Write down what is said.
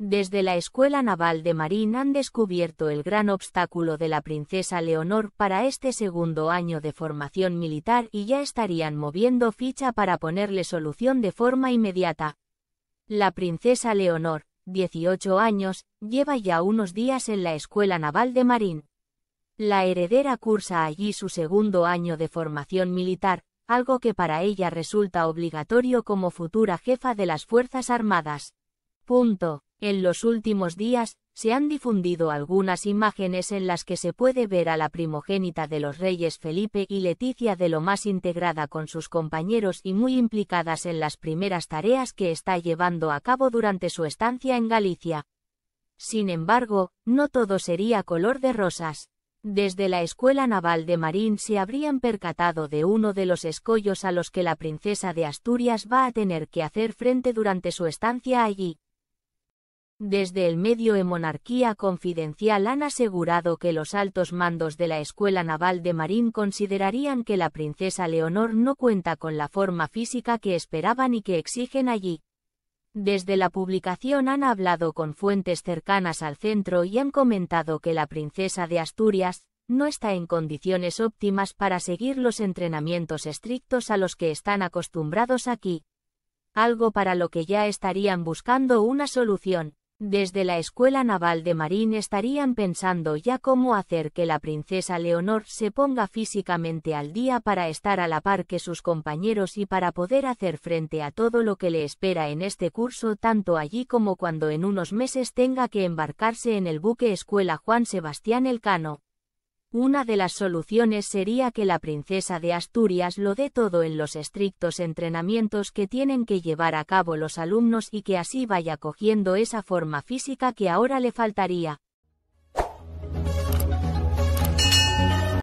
Desde la Escuela Naval de Marín han descubierto el gran obstáculo de la princesa Leonor para este segundo año de formación militar y ya estarían moviendo ficha para ponerle solución de forma inmediata. La princesa Leonor, 18 años, lleva ya unos días en la Escuela Naval de Marín. La heredera cursa allí su segundo año de formación militar, algo que para ella resulta obligatorio como futura jefa de las Fuerzas Armadas. Punto. En los últimos días, se han difundido algunas imágenes en las que se puede ver a la primogénita de los reyes Felipe y Leticia de lo más integrada con sus compañeros y muy implicadas en las primeras tareas que está llevando a cabo durante su estancia en Galicia. Sin embargo, no todo sería color de rosas. Desde la Escuela Naval de Marín se habrían percatado de uno de los escollos a los que la princesa de Asturias va a tener que hacer frente durante su estancia allí. Desde el medio de Monarquía Confidencial han asegurado que los altos mandos de la Escuela Naval de Marín considerarían que la princesa Leonor no cuenta con la forma física que esperaban y que exigen allí. Desde la publicación han hablado con fuentes cercanas al centro y han comentado que la princesa de Asturias no está en condiciones óptimas para seguir los entrenamientos estrictos a los que están acostumbrados aquí. Algo para lo que ya estarían buscando una solución. Desde la Escuela Naval de Marín estarían pensando ya cómo hacer que la princesa Leonor se ponga físicamente al día para estar a la par que sus compañeros y para poder hacer frente a todo lo que le espera en este curso tanto allí como cuando en unos meses tenga que embarcarse en el buque Escuela Juan Sebastián Elcano. Una de las soluciones sería que la princesa de Asturias lo dé todo en los estrictos entrenamientos que tienen que llevar a cabo los alumnos y que así vaya cogiendo esa forma física que ahora le faltaría.